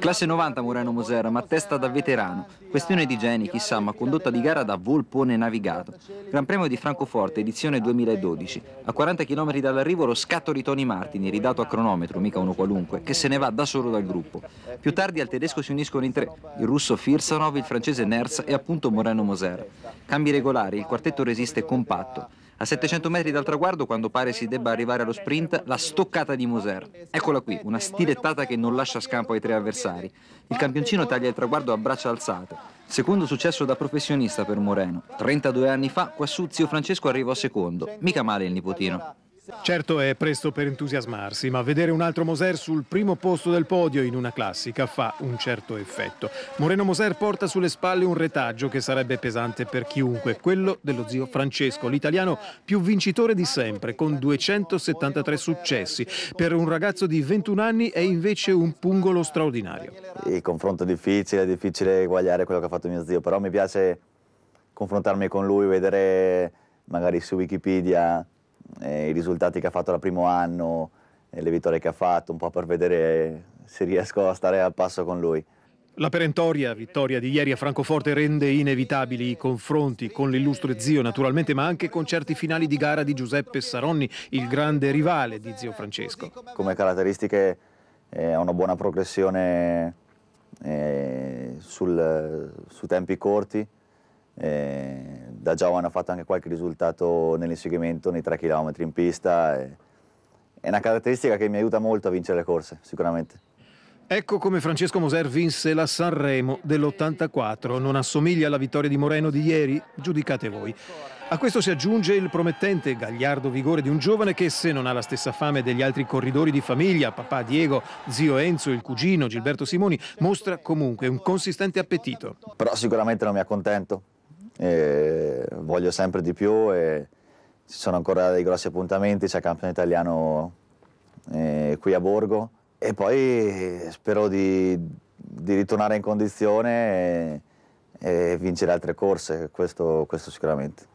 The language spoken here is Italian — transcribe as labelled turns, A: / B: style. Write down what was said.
A: Classe 90 Moreno Mosera, ma testa da veterano. Questione di geni, chissà, ma condotta di gara da Volpone Navigato. Gran Premio di Francoforte, edizione 2012. A 40 km dall'arrivo lo scatto di Tony Martini, ridato a cronometro, mica uno qualunque, che se ne va da solo dal gruppo. Più tardi al tedesco si uniscono in tre, il russo Firsanov, il francese Nerz e appunto Moreno Mosera. Cambi regolari, il quartetto resiste compatto. A 700 metri dal traguardo, quando pare si debba arrivare allo sprint, la stoccata di Moser. Eccola qui, una stilettata che non lascia scampo ai tre avversari. Il campioncino taglia il traguardo a braccia alzate. Secondo successo da professionista per Moreno. 32 anni fa, quassù zio Francesco arrivò secondo. Mica male il nipotino.
B: Certo è presto per entusiasmarsi, ma vedere un altro Moser sul primo posto del podio in una classica fa un certo effetto. Moreno Moser porta sulle spalle un retaggio che sarebbe pesante per chiunque, quello dello zio Francesco, l'italiano più vincitore di sempre, con 273 successi. Per un ragazzo di 21 anni è invece un pungolo straordinario.
C: Il confronto è difficile, è difficile eguagliare quello che ha fatto mio zio, però mi piace confrontarmi con lui, vedere magari su Wikipedia eh, i risultati che ha fatto al primo anno, eh, le vittorie che ha fatto, un po' per vedere se riesco a stare al passo con lui.
B: La perentoria vittoria di ieri a Francoforte rende inevitabili i confronti con l'illustre zio naturalmente, ma anche con certi finali di gara di Giuseppe Saronni, il grande rivale di zio Francesco.
C: Come caratteristiche eh, ha eh, una buona progressione eh, sul, su tempi corti, eh, da giovane ho fatto anche qualche risultato nell'inseguimento nei 3 km in pista. è una caratteristica che mi aiuta molto a vincere le corse, sicuramente.
B: Ecco come Francesco Moser vinse la Sanremo dell'84. Non assomiglia alla vittoria di Moreno di ieri? Giudicate voi. A questo si aggiunge il promettente e gagliardo vigore di un giovane che, se non ha la stessa fame degli altri corridori di famiglia, papà Diego, zio Enzo, il cugino Gilberto Simoni, mostra comunque un consistente appetito.
C: Però sicuramente non mi accontento eh, voglio sempre di più e ci sono ancora dei grossi appuntamenti, c'è il campione italiano eh, qui a Borgo e poi spero di, di ritornare in condizione e, e, vincere altre corse, questo, questo sicuramente.